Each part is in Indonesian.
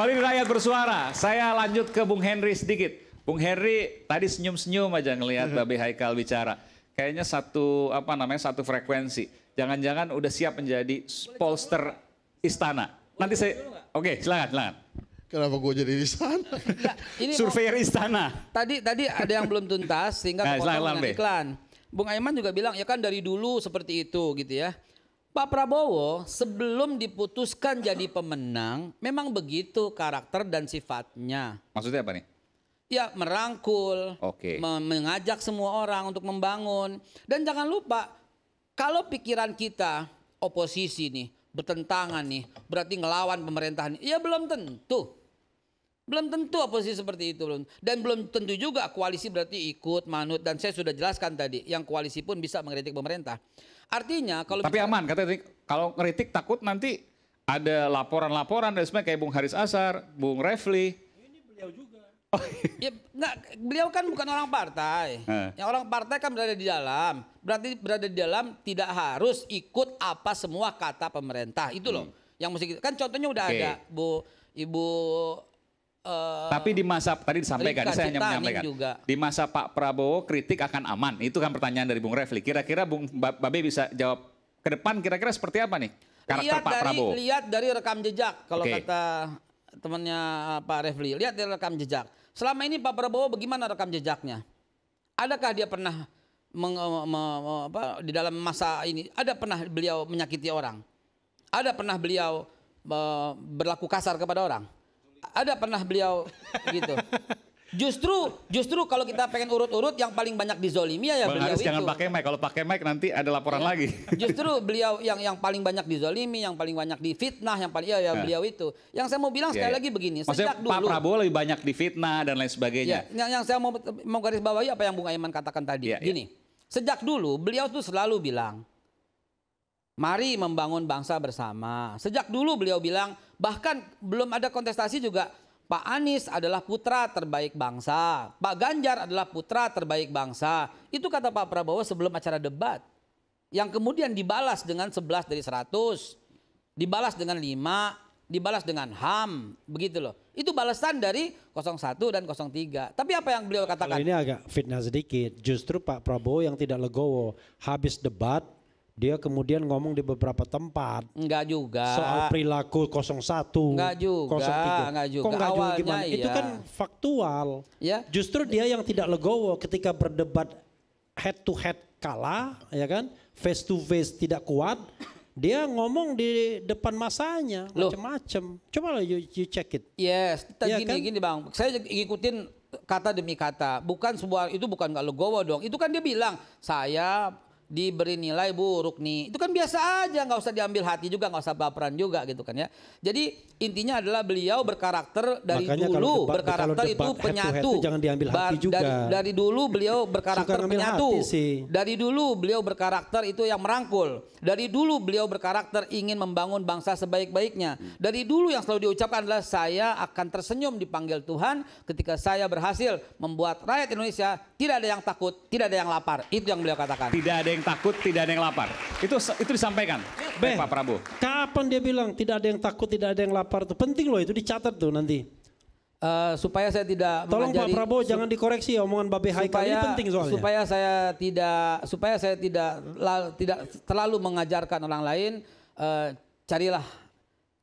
Kembali di Rakyat Bersuara, saya lanjut ke Bung Henry sedikit. Bung Henry tadi senyum-senyum aja ngelihat iya. Babe Haikal bicara. Kayaknya satu apa namanya satu frekuensi. Jangan-jangan udah siap menjadi polster istana. Nanti saya, oke okay, silakan, silakan. Kenapa gue jadi di sana? ini Surveyor istana. Tadi tadi ada yang belum tuntas sehingga nah, kepotong iklan. Bung Aiman juga bilang ya kan dari dulu seperti itu gitu ya. Pak Prabowo sebelum diputuskan jadi pemenang memang begitu karakter dan sifatnya. Maksudnya apa nih? Ya merangkul, okay. mengajak semua orang untuk membangun. Dan jangan lupa kalau pikiran kita oposisi nih, bertentangan nih, berarti ngelawan pemerintahan. Ya belum tentu. Belum tentu oposisi seperti itu belum. Dan belum tentu juga koalisi berarti ikut manut dan saya sudah jelaskan tadi yang koalisi pun bisa mengkritik pemerintah. Artinya kalau Tapi bisa, aman kata tadi kalau ngeritik takut nanti ada laporan-laporan dan sebagainya kayak Bung Haris Asar, Bung Refli. Ini beliau juga. Oh. ya, enggak, beliau kan bukan orang partai. Eh. Yang orang partai kan berada di dalam. Berarti berada di dalam tidak harus ikut apa semua kata pemerintah. Itu loh. Hmm. Yang mesti kan contohnya udah okay. ada Bu Ibu Uh, Tapi di masa tadi disampaikan, Rika, saya hanya menyampaikan. Juga. Di masa Pak Prabowo kritik akan aman, itu kan pertanyaan dari Bung Refli. Kira-kira Bung Babe bisa jawab ke depan kira-kira seperti apa nih karakter lihat Pak dari, Prabowo? Lihat dari rekam jejak, kalau okay. kata temannya eh, Pak Refli, lihat dari rekam jejak. Selama ini Pak Prabowo bagaimana rekam jejaknya? Adakah dia pernah meng, eh, me, me, apa, di dalam masa ini ada pernah beliau menyakiti orang? Ada pernah beliau me, berlaku kasar kepada orang? Ada pernah beliau gitu. Justru justru kalau kita pengen urut-urut yang paling banyak dizolimi ya Bang beliau itu. jangan pakai mic. Kalau pakai mic nanti ada laporan ya. lagi. Justru beliau yang yang paling banyak dizolimi, yang paling banyak difitnah, yang paling ya, ya beliau itu. Yang saya mau bilang ya, sekali ya. lagi begini, Maksudnya, sejak dulu Pak Prabowo lebih banyak difitnah dan lain sebagainya. Ya, yang, yang saya mau mau garis bawahi apa yang Bung Aiman katakan tadi. Ya, Gini. Ya. Sejak dulu beliau tuh selalu bilang Mari membangun bangsa bersama. Sejak dulu beliau bilang, bahkan belum ada kontestasi juga Pak Anies adalah putra terbaik bangsa. Pak Ganjar adalah putra terbaik bangsa. Itu kata Pak Prabowo sebelum acara debat. Yang kemudian dibalas dengan 11 dari 100. Dibalas dengan 5. Dibalas dengan HAM. Begitu loh. Itu balasan dari 01 dan 03. Tapi apa yang beliau katakan? Kalau ini agak fitnah sedikit. Justru Pak Prabowo yang tidak legowo. Habis debat dia kemudian ngomong di beberapa tempat. Enggak juga. Soal perilaku 01. Enggak juga. 03. Enggak juga. Kok enggak juga gimana? Iya. Itu kan faktual. Ya. Justru dia yang tidak legowo ketika berdebat head to head kalah, ya kan? Face to face tidak kuat. Dia ngomong di depan masanya macam-macam. Coba lo you, you check it. Yes, ya gini kan? gini Bang. Saya ngikutin kata demi kata. Bukan sebuah itu bukan nggak legowo dong. Itu kan dia bilang saya diberi nilai buruk nih. Itu kan biasa aja, nggak usah diambil hati juga, nggak usah baperan juga gitu kan ya. Jadi intinya adalah beliau berkarakter dari Makanya dulu, debat, berkarakter debat, itu penyatu. Head jangan diambil hati juga. Dari, dari dulu beliau berkarakter penyatu. Dari dulu beliau berkarakter itu yang merangkul. Dari dulu beliau berkarakter ingin membangun bangsa sebaik-baiknya. Dari dulu yang selalu diucapkan adalah saya akan tersenyum dipanggil Tuhan ketika saya berhasil membuat rakyat Indonesia tidak ada yang takut, tidak ada yang lapar. Itu yang beliau katakan. Tidak ada yang yang takut, tidak ada yang lapar. Itu itu disampaikan oleh Pak Prabowo. Kapan dia bilang tidak ada yang takut, tidak ada yang lapar itu penting loh itu dicatat tuh nanti. Uh, supaya saya tidak Tolong Pak Prabowo jangan dikoreksi ya, omongan Babe Haikal supaya, ini penting soalnya. Supaya saya tidak supaya saya tidak la, tidak terlalu mengajarkan orang lain uh, carilah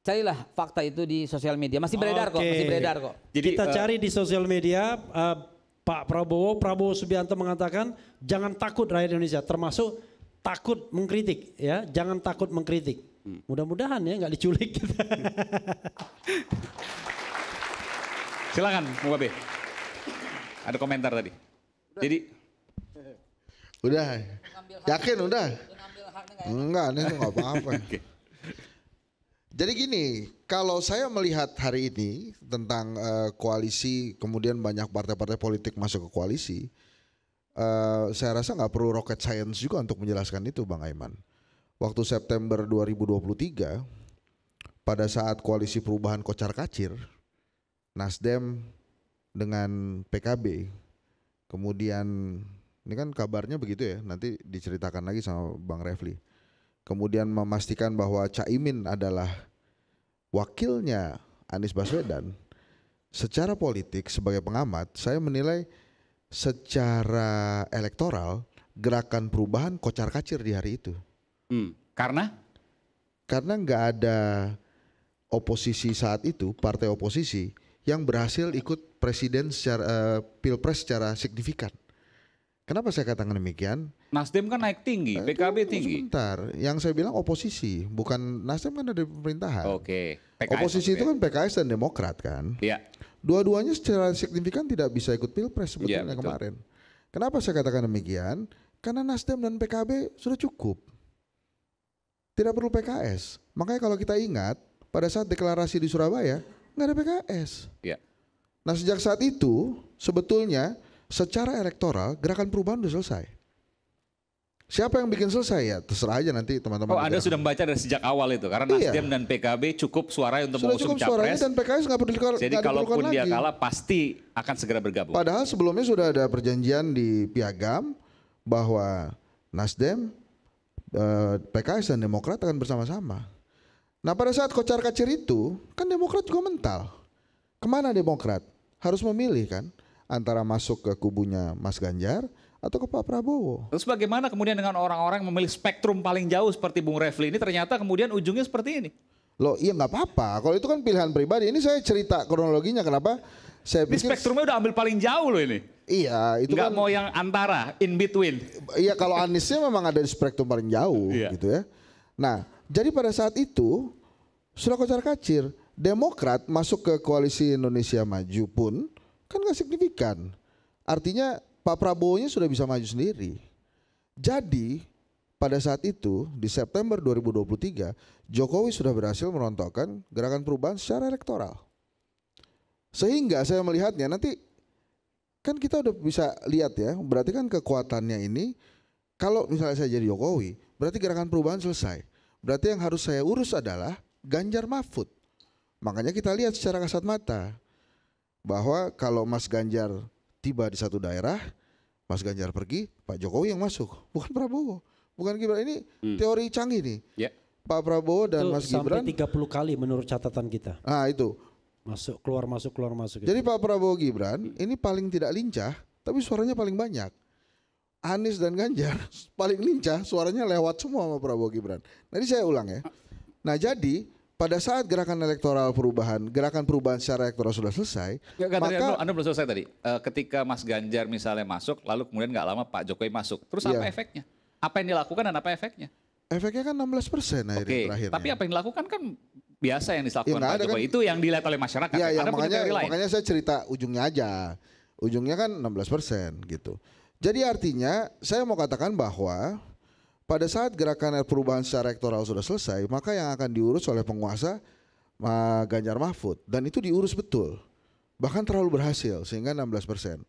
carilah fakta itu di sosial media. Masih beredar okay. kok, masih beredar kok. Jadi kita uh, cari di sosial media uh, Pak Prabowo, Prabowo Subianto mengatakan jangan takut rakyat Indonesia, termasuk takut mengkritik, ya, jangan takut mengkritik. Hmm. Mudah-mudahan ya nggak diculik. Silakan, Mubabe. Ada komentar tadi. Jadi, udah, yakin udah. Ya? Enggak, ini nggak apa-apa. okay. Jadi gini, kalau saya melihat hari ini tentang uh, koalisi kemudian banyak partai-partai politik masuk ke koalisi, uh, saya rasa nggak perlu rocket science juga untuk menjelaskan itu, Bang Aiman. Waktu September 2023, pada saat koalisi perubahan kocar kacir, Nasdem dengan PKB, kemudian ini kan kabarnya begitu ya, nanti diceritakan lagi sama Bang Refli. Kemudian memastikan bahwa Caimin adalah wakilnya Anies Baswedan secara politik sebagai pengamat saya menilai secara elektoral gerakan perubahan kocar kacir di hari itu. Hmm, karena? Karena nggak ada oposisi saat itu partai oposisi yang berhasil ikut presiden secara uh, pilpres secara signifikan. Kenapa saya katakan demikian? Nasdem kan naik tinggi, eh, PKB tinggi. Sebentar, yang saya bilang oposisi, bukan Nasdem kan ada pemerintahan. Oke. Okay. Oposisi itu kan PKS dan Demokrat kan. Iya. Dua-duanya secara signifikan tidak bisa ikut pilpres sebetulnya iya, ya, kemarin. Kenapa saya katakan demikian? Karena Nasdem dan PKB sudah cukup. Tidak perlu PKS. Makanya kalau kita ingat, pada saat deklarasi di Surabaya, nggak ada PKS. Iya. Nah sejak saat itu, sebetulnya secara elektoral gerakan perubahan sudah selesai. Siapa yang bikin selesai ya terserah aja nanti teman-teman. Oh Anda sudah membaca dari sejak awal itu karena iya. Nasdem dan PKB cukup suara untuk sudah mengusung cukup capres. dan PKS nggak perlu dikar- Jadi kalaupun dia lagi. kalah pasti akan segera bergabung. Padahal sebelumnya sudah ada perjanjian di piagam bahwa Nasdem, eh, PKS dan Demokrat akan bersama-sama. Nah pada saat kocar kacir itu kan Demokrat juga mental. Kemana Demokrat? Harus memilih kan? antara masuk ke kubunya Mas Ganjar atau ke Pak Prabowo. Terus bagaimana kemudian dengan orang-orang memilih spektrum paling jauh seperti Bung Refli ini ternyata kemudian ujungnya seperti ini? Loh iya nggak apa-apa, kalau itu kan pilihan pribadi. Ini saya cerita kronologinya kenapa saya pikir... Ini spektrumnya udah ambil paling jauh loh ini. Iya, itu nggak kan... mau yang antara, in between. Iya, kalau Aniesnya memang ada di spektrum paling jauh iya. gitu ya. Nah, jadi pada saat itu sudah kocar kacir. Demokrat masuk ke koalisi Indonesia Maju pun Kan gak signifikan. Artinya Pak Prabowo-nya sudah bisa maju sendiri. Jadi pada saat itu di September 2023 Jokowi sudah berhasil merontokkan gerakan perubahan secara elektoral. Sehingga saya melihatnya nanti kan kita udah bisa lihat ya, berarti kan kekuatannya ini kalau misalnya saya jadi Jokowi, berarti gerakan perubahan selesai. Berarti yang harus saya urus adalah Ganjar Mahfud. Makanya kita lihat secara kasat mata bahwa kalau Mas Ganjar tiba di satu daerah, Mas Ganjar pergi, Pak Jokowi yang masuk, bukan Prabowo, bukan Gibran. Ini hmm. teori canggih nih. Yeah. Pak Prabowo dan itu Mas sampai Gibran sampai 30 kali menurut catatan kita. Nah itu. Masuk keluar masuk keluar masuk. Gitu. Jadi itu. Pak Prabowo Gibran ini paling tidak lincah, tapi suaranya paling banyak. Anies dan Ganjar paling lincah, suaranya lewat semua sama Prabowo Gibran. Nanti saya ulang ya. Nah jadi pada saat gerakan elektoral perubahan, gerakan perubahan secara elektoral sudah selesai, gak, gak, maka anda, anda belum selesai tadi. E, ketika Mas Ganjar misalnya masuk, lalu kemudian nggak lama Pak Jokowi masuk, terus apa apa iya. efeknya? Apa yang dilakukan dan apa efeknya? Efeknya kan 16 persen akhirnya okay. terakhir. Tapi apa yang dilakukan kan biasa yang dilakukan ya, Pak kan- Jokowi. Kan. Itu yang dilihat oleh masyarakat. Ya, ya, makanya, makanya saya cerita ujungnya aja. Ujungnya kan 16 persen gitu. Jadi artinya saya mau katakan bahwa pada saat gerakan perubahan secara elektoral sudah selesai, maka yang akan diurus oleh penguasa Ganjar Mahfud dan itu diurus betul. Bahkan terlalu berhasil sehingga 16 persen.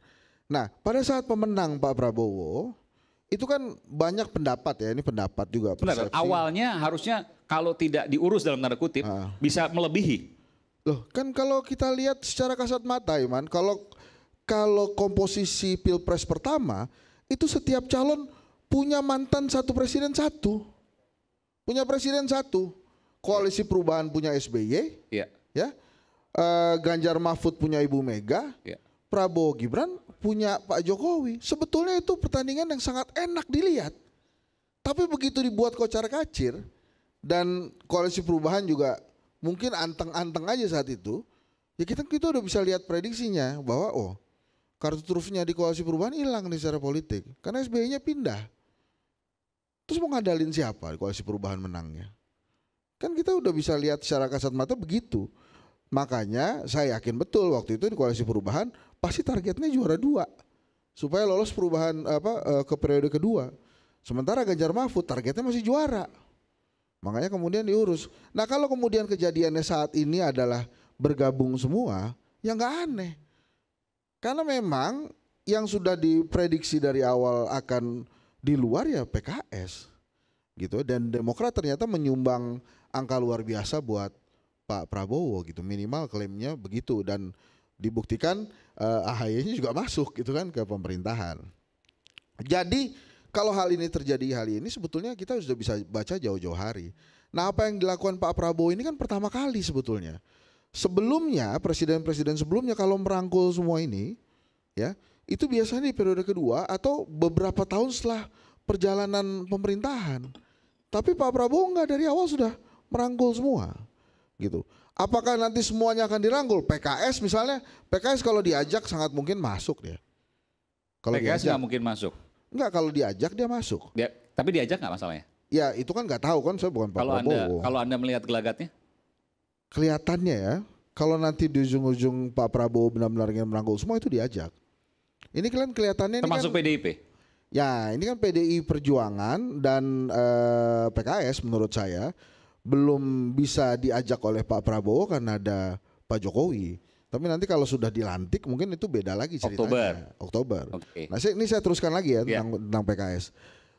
Nah pada saat pemenang Pak Prabowo itu kan banyak pendapat ya ini pendapat juga. Persepsi. Benar, awalnya harusnya kalau tidak diurus dalam tanda kutip uh. bisa melebihi. Loh kan kalau kita lihat secara kasat mata Iman kalau kalau komposisi pilpres pertama itu setiap calon punya mantan satu presiden satu. Punya presiden satu. Koalisi Perubahan punya SBY. Iya. Ya. E, Ganjar Mahfud punya Ibu Mega. Iya. Prabowo Gibran punya Pak Jokowi. Sebetulnya itu pertandingan yang sangat enak dilihat. Tapi begitu dibuat kocar kacir dan koalisi perubahan juga mungkin anteng-anteng aja saat itu. Ya kita kita udah bisa lihat prediksinya bahwa oh kartu trufnya di koalisi perubahan hilang nih secara politik karena SBY-nya pindah. Terus mau ngadalin siapa koalisi perubahan menangnya? Kan kita udah bisa lihat secara kasat mata begitu. Makanya saya yakin betul waktu itu di koalisi perubahan pasti targetnya juara dua supaya lolos perubahan apa eh, ke periode kedua. Sementara Ganjar Mahfud targetnya masih juara. Makanya kemudian diurus. Nah kalau kemudian kejadiannya saat ini adalah bergabung semua, ya nggak aneh. Karena memang yang sudah diprediksi dari awal akan di luar ya PKS gitu dan Demokrat ternyata menyumbang angka luar biasa buat Pak Prabowo gitu minimal klaimnya begitu dan dibuktikan eh, AHY-nya juga masuk gitu kan ke pemerintahan. Jadi kalau hal ini terjadi hal ini sebetulnya kita sudah bisa baca jauh-jauh hari. Nah apa yang dilakukan Pak Prabowo ini kan pertama kali sebetulnya. Sebelumnya presiden-presiden sebelumnya kalau merangkul semua ini ya itu biasanya di periode kedua atau beberapa tahun setelah perjalanan pemerintahan. Tapi Pak Prabowo enggak dari awal sudah merangkul semua, gitu. Apakah nanti semuanya akan dirangkul? PKS misalnya, PKS kalau diajak sangat mungkin masuk dia. Kalau PKS enggak mungkin masuk. Enggak, kalau diajak dia masuk. Dia, tapi diajak nggak masalahnya? Ya itu kan nggak tahu kan saya bukan Pak kalau Prabowo. Anda, kalau anda melihat gelagatnya? Kelihatannya ya, kalau nanti di ujung-ujung Pak Prabowo benar-benar ingin merangkul semua itu diajak. Ini kalian kelihatannya termasuk ini kan, PDIP. Kan ya, ini kan PDI Perjuangan dan eh, PKS menurut saya belum bisa diajak oleh Pak Prabowo karena ada Pak Jokowi. Tapi nanti kalau sudah dilantik mungkin itu beda lagi ceritanya. Oktober. Oktober. Okay. Nah, saya, ini saya teruskan lagi ya yeah. tentang, tentang PKS.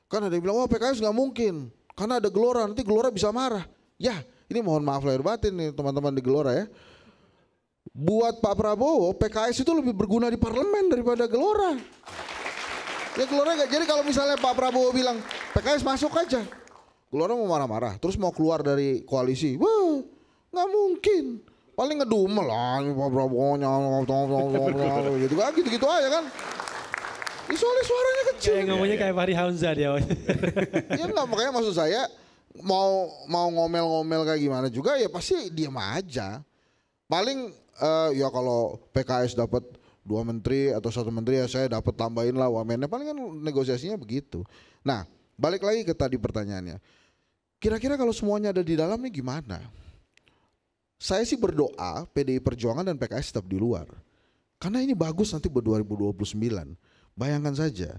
Kan ada yang bilang, wah oh, PKS nggak mungkin. Karena ada gelora, nanti gelora bisa marah. Ya, ini mohon maaf lahir batin nih teman-teman di gelora ya buat Pak Prabowo PKS itu lebih berguna di parlemen daripada Gelora. Ya Gelora gak jadi kalau misalnya Pak Prabowo bilang PKS masuk aja. Gelora mau marah-marah terus mau keluar dari koalisi. Wah gak mungkin. Paling ngedumel lah Pak Prabowo gitu kan gitu-gitu aja kan. Ya soalnya suaranya kecil. Kayak ngomongnya kayak Fahri Hamzah dia. ya enggak makanya maksud saya mau mau ngomel-ngomel kayak gimana juga ya pasti diam aja. Paling uh, ya kalau PKS dapat dua menteri atau satu menteri ya saya dapat tambahin lah wamennya paling kan negosiasinya begitu. Nah balik lagi ke tadi pertanyaannya, kira-kira kalau semuanya ada di dalamnya gimana? Saya sih berdoa PDI Perjuangan dan PKS tetap di luar. Karena ini bagus nanti buat 2029. Bayangkan saja,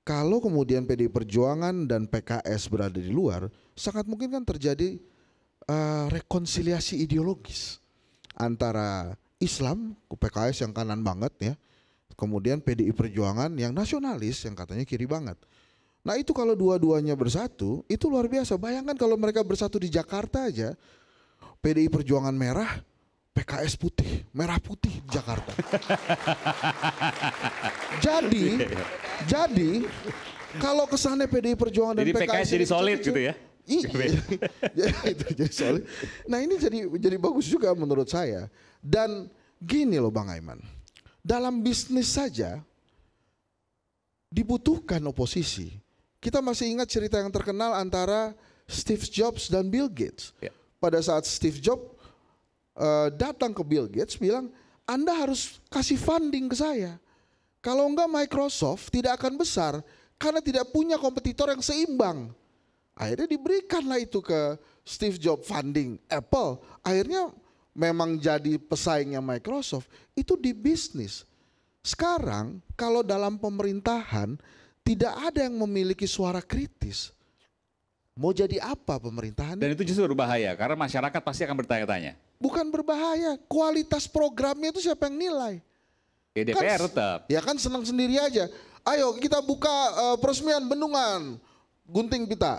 kalau kemudian PDI Perjuangan dan PKS berada di luar, sangat mungkin kan terjadi uh, rekonsiliasi ideologis antara Islam, PKS yang kanan banget ya, kemudian PDI Perjuangan yang nasionalis yang katanya kiri banget. Nah itu kalau dua-duanya bersatu, itu luar biasa. Bayangkan kalau mereka bersatu di Jakarta aja, PDI Perjuangan merah, PKS putih, merah putih Jakarta. jadi, jadi kalau kesannya PDI Perjuangan dan jadi PKS, PKS jadi solid gitu ya. Iya. iya. jadi soalnya. Nah ini jadi jadi bagus juga menurut saya. Dan gini loh Bang Aiman, dalam bisnis saja dibutuhkan oposisi. Kita masih ingat cerita yang terkenal antara Steve Jobs dan Bill Gates. Ya. Pada saat Steve Jobs uh, datang ke Bill Gates bilang, anda harus kasih funding ke saya. Kalau enggak Microsoft tidak akan besar karena tidak punya kompetitor yang seimbang. Akhirnya diberikanlah itu ke Steve Jobs funding Apple. Akhirnya memang jadi pesaingnya Microsoft itu di bisnis. Sekarang kalau dalam pemerintahan tidak ada yang memiliki suara kritis. Mau jadi apa pemerintahan? Dan itu justru berbahaya karena masyarakat pasti akan bertanya-tanya. Bukan berbahaya, kualitas programnya itu siapa yang nilai? Ya DPR kan, tetap. Ya kan senang sendiri aja. Ayo kita buka uh, peresmian bendungan. Gunting pita.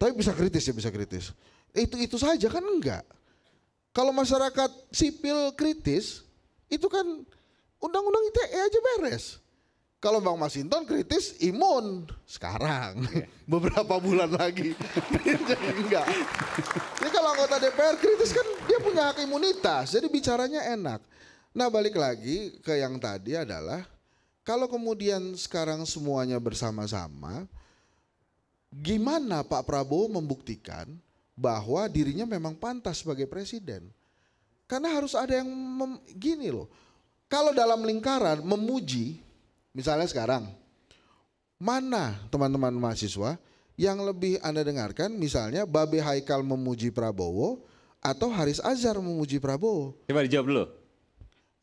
Tapi bisa kritis ya, bisa kritis. Itu itu saja kan enggak. Kalau masyarakat sipil kritis, itu kan undang-undang ITE aja beres. Kalau Bang Masinton kritis imun sekarang iya. beberapa bulan lagi jadi enggak. Jadi ya kalau anggota DPR kritis kan dia punya hak imunitas, jadi bicaranya enak. Nah balik lagi ke yang tadi adalah kalau kemudian sekarang semuanya bersama-sama, Gimana Pak Prabowo membuktikan bahwa dirinya memang pantas sebagai presiden? Karena harus ada yang mem, gini loh. Kalau dalam lingkaran memuji, misalnya sekarang, mana teman-teman mahasiswa yang lebih Anda dengarkan misalnya Babe Haikal memuji Prabowo atau Haris Azhar memuji Prabowo? Coba dijawab dulu.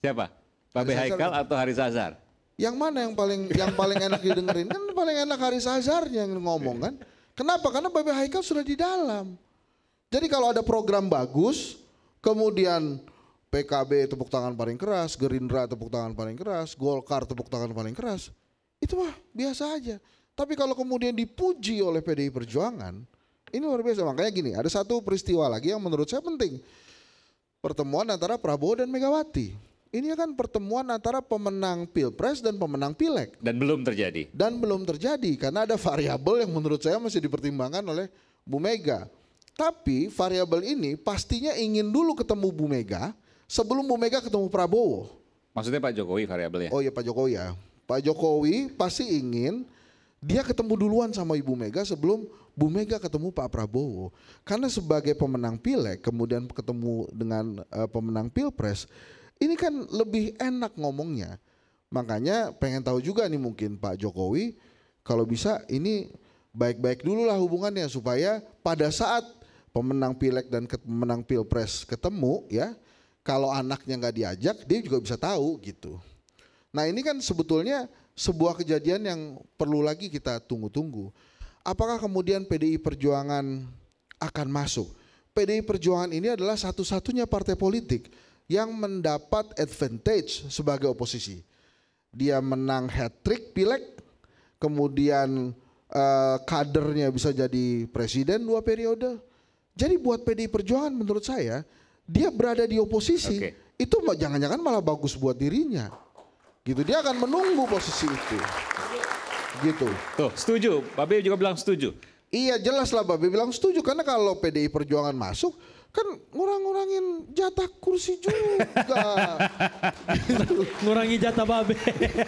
Siapa? Babe Haikal kan? atau Haris Azhar? Yang mana yang paling yang paling enak didengerin? Kan paling enak Haris Azhar yang ngomong kan. Kenapa? Karena Babe Haikal sudah di dalam. Jadi kalau ada program bagus, kemudian PKB tepuk tangan paling keras, Gerindra tepuk tangan paling keras, Golkar tepuk tangan paling keras, itu mah biasa aja. Tapi kalau kemudian dipuji oleh PDI Perjuangan, ini luar biasa. Makanya gini, ada satu peristiwa lagi yang menurut saya penting. Pertemuan antara Prabowo dan Megawati. Ini kan pertemuan antara pemenang pilpres dan pemenang pileg. Dan belum terjadi. Dan belum terjadi karena ada variabel yang menurut saya masih dipertimbangkan oleh Bu Mega. Tapi variabel ini pastinya ingin dulu ketemu Bu Mega sebelum Bu Mega ketemu Prabowo. Maksudnya Pak Jokowi variabelnya? Oh iya Pak Jokowi ya. Pak Jokowi pasti ingin dia ketemu duluan sama Ibu Mega sebelum Bu Mega ketemu Pak Prabowo. Karena sebagai pemenang pileg kemudian ketemu dengan uh, pemenang pilpres ini kan lebih enak ngomongnya. Makanya pengen tahu juga nih mungkin Pak Jokowi kalau bisa ini baik-baik dulu lah hubungannya supaya pada saat pemenang pilek dan pemenang pilpres ketemu ya kalau anaknya nggak diajak dia juga bisa tahu gitu. Nah ini kan sebetulnya sebuah kejadian yang perlu lagi kita tunggu-tunggu. Apakah kemudian PDI Perjuangan akan masuk? PDI Perjuangan ini adalah satu-satunya partai politik yang mendapat advantage sebagai oposisi. Dia menang hat-trick pilek, kemudian eh, kadernya bisa jadi presiden dua periode. Jadi buat PDI Perjuangan menurut saya, dia berada di oposisi, okay. itu jangan-jangan malah bagus buat dirinya. Gitu, dia akan menunggu posisi itu. Gitu. Tuh, setuju. Babe juga bilang setuju. Iya jelas lah Babe bilang setuju karena kalau PDI Perjuangan masuk kan ngurang-ngurangin jatah kursi juga. Ngurangi jatah babe.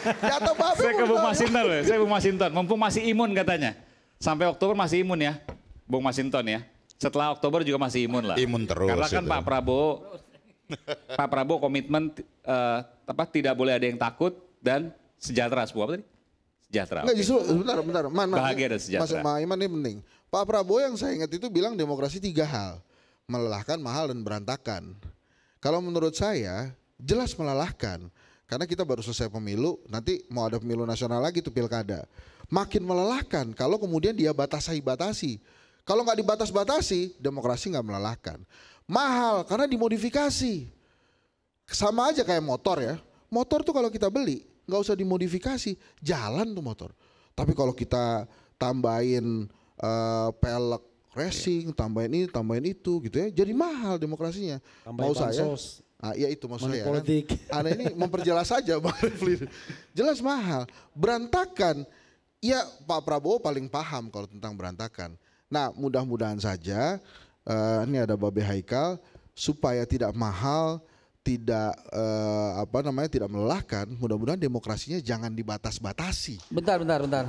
jatah babe. Saya ke Bung Masinton loh, saya Bung Masinton. Mumpung masih imun katanya. Sampai Oktober masih imun ya, Bung Masinton ya. Setelah Oktober juga masih imun lah. Imun terus. Karena kan itu. Pak Prabowo, Pak Prabowo komitmen uh, apa tidak boleh ada yang takut dan sejahtera semua apa tadi? Sejahtera. Enggak okay. justru sebentar, bentar. Man, man, Bahagia dan sejahtera. Mas Iman ini penting. Pak Prabowo yang saya ingat itu bilang demokrasi tiga hal melelahkan, mahal dan berantakan. Kalau menurut saya jelas melelahkan karena kita baru selesai pemilu, nanti mau ada pemilu nasional lagi tuh pilkada. Makin melelahkan kalau kemudian dia batasi-batasi. Kalau nggak dibatas-batasi, demokrasi nggak melelahkan. Mahal karena dimodifikasi. Sama aja kayak motor ya. Motor tuh kalau kita beli nggak usah dimodifikasi, jalan tuh motor. Tapi kalau kita tambahin uh, pelek racing, yeah. tambahin ini, tambahin itu gitu ya. Jadi mahal demokrasinya. Tambahin Mau saya Ah, ya itu maksudnya Money Politik. Kan? Anda ini memperjelas saja Bang Refli. Jelas mahal. Berantakan. Ya Pak Prabowo paling paham kalau tentang berantakan. Nah mudah-mudahan saja uh, ini ada Babe Haikal supaya tidak mahal, tidak uh, apa namanya tidak melelahkan. Mudah-mudahan demokrasinya jangan dibatas-batasi. Bentar, bentar, bentar.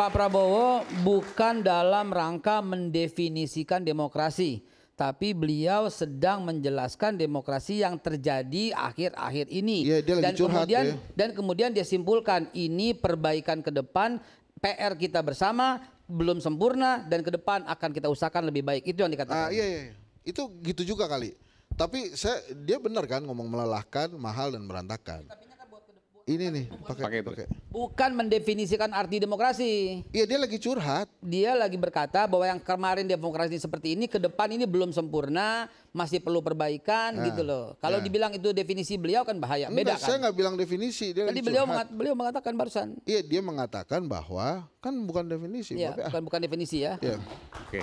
Pak Prabowo bukan dalam rangka mendefinisikan demokrasi, tapi beliau sedang menjelaskan demokrasi yang terjadi akhir-akhir ini. Ya, dia dan curhat, kemudian ya. dan kemudian dia simpulkan ini perbaikan ke depan PR kita bersama belum sempurna dan ke depan akan kita usahakan lebih baik. Itu yang dikatakan. Ah, iya, iya. iya. Itu gitu juga kali. Tapi saya dia benar kan ngomong melelahkan, mahal dan berantakan. Tapi ini nih, pakai pakai itu. Bukan mendefinisikan arti demokrasi. Iya, dia lagi curhat. Dia lagi berkata bahwa yang kemarin demokrasi seperti ini ke depan ini belum sempurna, masih perlu perbaikan nah, gitu loh. Kalau nah. dibilang itu definisi beliau kan bahaya. Beda kan? Saya nggak bilang definisi. Dia Tadi beliau mengat, beliau mengatakan barusan. Iya dia mengatakan bahwa kan bukan definisi. Iya bukan ah. bukan definisi ya. Iya. Oke. Okay.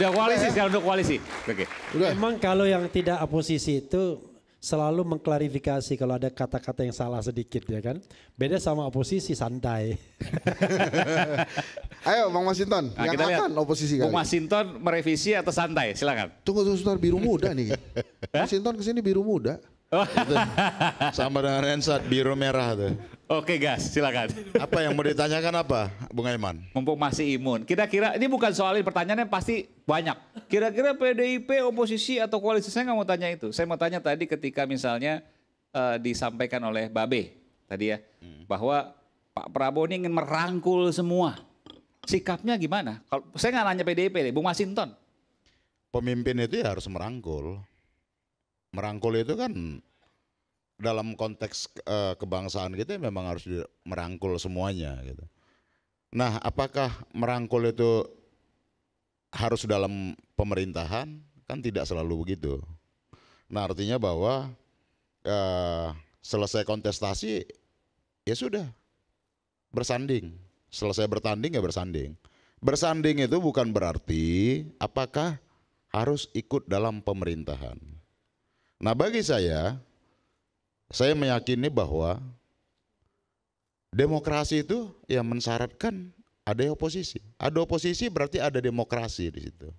Udah koalisi, ya? sekarang untuk koalisi. Oke. Okay. Emang kalau yang tidak oposisi itu selalu mengklarifikasi kalau ada kata-kata yang salah sedikit ya kan. Beda sama oposisi santai. Ayo Bang Masinton, nah, yang kita akan lihat. oposisi kali. Bang Masinton merevisi atau santai? Silakan. Tunggu tunggu sebentar biru muda nih. Masinton kesini biru muda. Oh. Itu. Sama dengan Rensat biru merah tuh. Oke gas, silakan. Apa yang mau ditanyakan apa, Bung Aiman? Mumpung masih imun. Kira-kira ini bukan soal ini, pertanyaannya pasti banyak. Kira-kira PDIP oposisi atau koalisi saya nggak mau tanya itu. Saya mau tanya tadi ketika misalnya uh, disampaikan oleh Babe tadi ya, hmm. bahwa Pak Prabowo ini ingin merangkul semua. Sikapnya gimana? Kalau saya nggak nanya PDIP deh, Bung Masinton. Pemimpin itu ya harus merangkul merangkul itu kan dalam konteks uh, kebangsaan kita ya memang harus merangkul semuanya gitu. Nah, apakah merangkul itu harus dalam pemerintahan? Kan tidak selalu begitu. Nah, artinya bahwa uh, selesai kontestasi ya sudah bersanding. Selesai bertanding ya bersanding. Bersanding itu bukan berarti apakah harus ikut dalam pemerintahan. Nah bagi saya, saya meyakini bahwa demokrasi itu ya mensyaratkan ada oposisi. Ada oposisi berarti ada demokrasi di situ.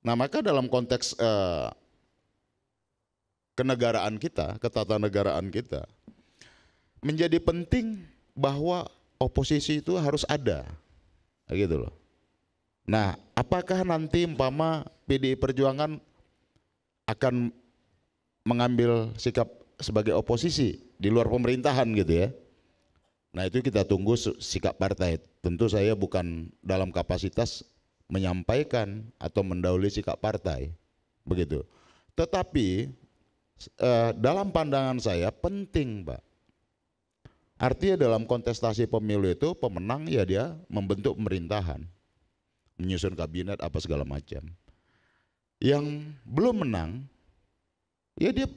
Nah maka dalam konteks eh, kenegaraan kita, ketatanegaraan kita, menjadi penting bahwa oposisi itu harus ada, gitu loh. Nah, apakah nanti umpama PDI Perjuangan akan mengambil sikap sebagai oposisi di luar pemerintahan gitu ya. Nah itu kita tunggu sikap partai. Tentu saya bukan dalam kapasitas menyampaikan atau mendahului sikap partai, begitu. Tetapi eh, dalam pandangan saya penting, Pak. Artinya dalam kontestasi pemilu itu pemenang ya dia membentuk pemerintahan, menyusun kabinet apa segala macam. Yang belum menang ya dia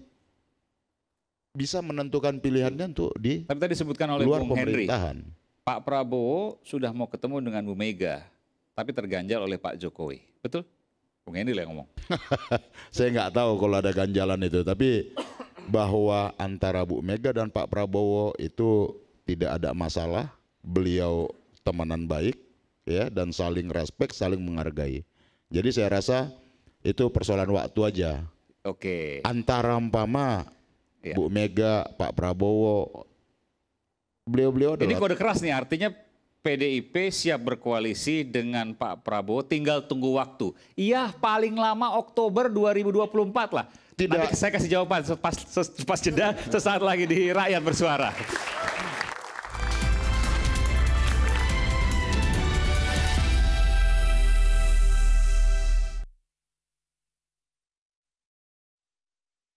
bisa menentukan pilihannya untuk di Tapi tadi disebutkan oleh luar Bung pemerintahan. Henry, Pak Prabowo sudah mau ketemu dengan Bu Mega, tapi terganjal oleh Pak Jokowi. Betul? Bung Henry lah yang ngomong. Saya nggak tahu kalau ada ganjalan itu, tapi bahwa antara Bu Mega dan Pak Prabowo itu tidak ada masalah. Beliau temanan baik ya dan saling respek, saling menghargai. Jadi saya rasa itu persoalan waktu aja. Oke. Okay. Antara umpama yeah. Bu Mega, Pak Prabowo, beliau-beliau adalah... Ini kode keras nih, artinya PDIP siap berkoalisi dengan Pak Prabowo, tinggal tunggu waktu. Iya, paling lama Oktober 2024 lah. Tidak. Nanti saya kasih jawaban pas, pas, pas jeda sesaat lagi di Rakyat Bersuara.